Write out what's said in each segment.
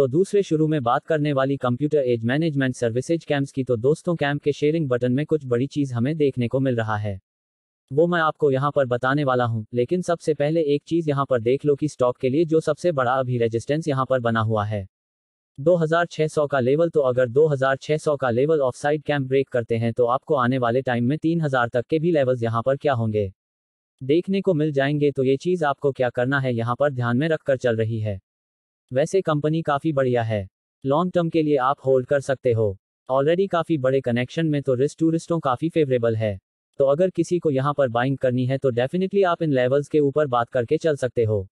तो दूसरे शुरू में बात करने वाली computer age management services CAMS की तो दोस्तों कैम्प के शेयरिंग बटन में कुछ बड़ी चीज हमें देखने को मिल रहा है वो मैं आपको यहाँ पर बताने वाला हूँ लेकिन सबसे पहले एक चीज यहाँ पर देख लो कि स्टॉक के लिए जो सबसे बड़ा अभी रेजिस्टेंस यहाँ पर बना हुआ है 2600 का लेवल तो अगर 2600 का level of side camp break करते हैं तो आपको आने वाले टाइम में 3000 तक के भी लेवल्स यहाँ पर क्या होंगे देखने को मिल जाएंगे तो ये चीज आपको क्या करना है यहाँ पर ध्यान में रखकर चल रही है वैसे कंपनी काफी बढ़िया है लॉन्ग टर्म के लिए आप होल्ड कर सकते हो ऑलरेडी काफी बड़े कनेक्शन में तो रिस्क टूरिस्टों काफी फेवरेबल है तो अगर किसी को यहाँ पर बाइंग करनी है तो डेफिनेटली आप इन लेवल्स के ऊपर बात करके चल सकते हो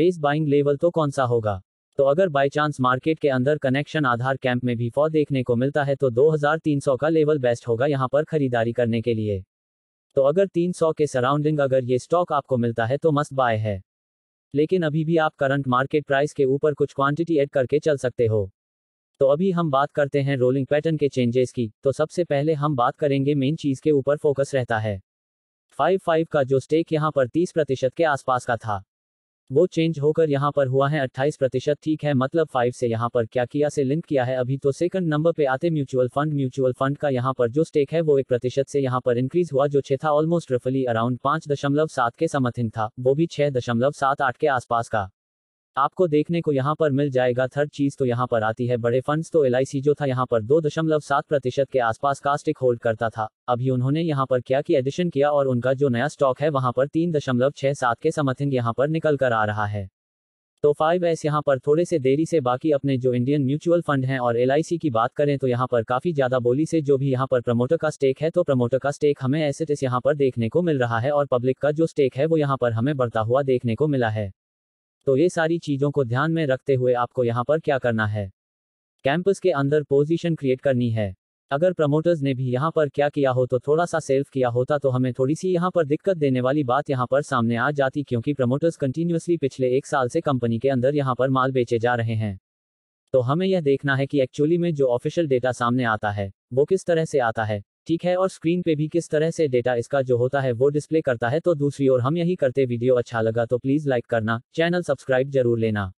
बेस बाइंग लेवल तो कौन सा होगा तो अगर बाई चांस मार्केट के अंदर कनेक्शन आधार कैंप में भी फॉ देखने को मिलता है तो 2300 का लेवल बेस्ट होगा यहाँ पर खरीदारी करने के लिए तो अगर 300 के सराउंडिंग अगर ये स्टॉक आपको मिलता है तो मस्त बाय है लेकिन अभी भी आप करंट मार्केट प्राइस के ऊपर कुछ क्वांटिटी ऐड करके चल सकते हो तो अभी हम बात करते हैं रोलिंग पैटर्न के चेंजेस की तो सबसे पहले हम बात करेंगे मेन चीज के ऊपर फोकस रहता है फाइव फाइव का जो स्टेक यहाँ पर तीस प्रतिशत के आसपास का था वो चेंज होकर यहाँ पर हुआ है 28 प्रतिशत ठीक है मतलब फाइव से यहाँ पर क्या किया से लिंक किया है अभी तो सेकंड नंबर पे आते म्यूचुअल फंड म्यूचुअल फंड का यहाँ पर जो स्टेक है वो एक प्रतिशत से यहाँ पर इंक्रीज हुआ जो छे था ऑलमोस्ट रफली अराउंड पांच दशमलव सात के समथिन था वो भी छह दशमलव सात आठ के आसपास का आपको देखने को यहाँ पर मिल जाएगा थर्ड चीज तो यहाँ पर आती है बड़े फंड्स तो एल जो था यहाँ पर दो दशमलव सात प्रतिशत के आसपास का स्टेक होल्ड करता था अभी उन्होंने यहाँ पर क्या कि एडिशन किया और उनका जो नया स्टॉक है वहाँ पर तीन दशमलव छह सात के समर्थन यहाँ पर निकल कर आ रहा है तो फाइव एस यहाँ पर थोड़े से देरी से बाकी अपने जो इंडियन म्यूचुअल फंड हैं और एल की बात करें तो यहाँ पर काफी ज्यादा बोली से जो भी यहाँ पर प्रमोटर का स्टेक है तो प्रमोटर का स्टेक हमें एसेट यहाँ पर देखने को मिल रहा है और पब्लिक का जो स्टेक है वो यहाँ पर हमें बढ़ता हुआ देखने को मिला है तो ये सारी चीज़ों को ध्यान में रखते हुए आपको यहाँ पर क्या करना है कैंपस के अंदर पोजीशन क्रिएट करनी है अगर प्रमोटर्स ने भी यहाँ पर क्या किया हो तो थोड़ा सा सेल्फ किया होता तो हमें थोड़ी सी यहाँ पर दिक्कत देने वाली बात यहाँ पर सामने आ जाती क्योंकि प्रमोटर्स कंटिन्यूसली पिछले एक साल से कंपनी के अंदर यहाँ पर माल बेचे जा रहे हैं तो हमें यह देखना है कि एक्चुअली में जो ऑफिशियल डेटा सामने आता है वो किस तरह से आता है ठीक है और स्क्रीन पे भी किस तरह से डेटा इसका जो होता है वो डिस्प्ले करता है तो दूसरी ओर हम यही करते वीडियो अच्छा लगा तो प्लीज लाइक करना चैनल सब्सक्राइब जरूर लेना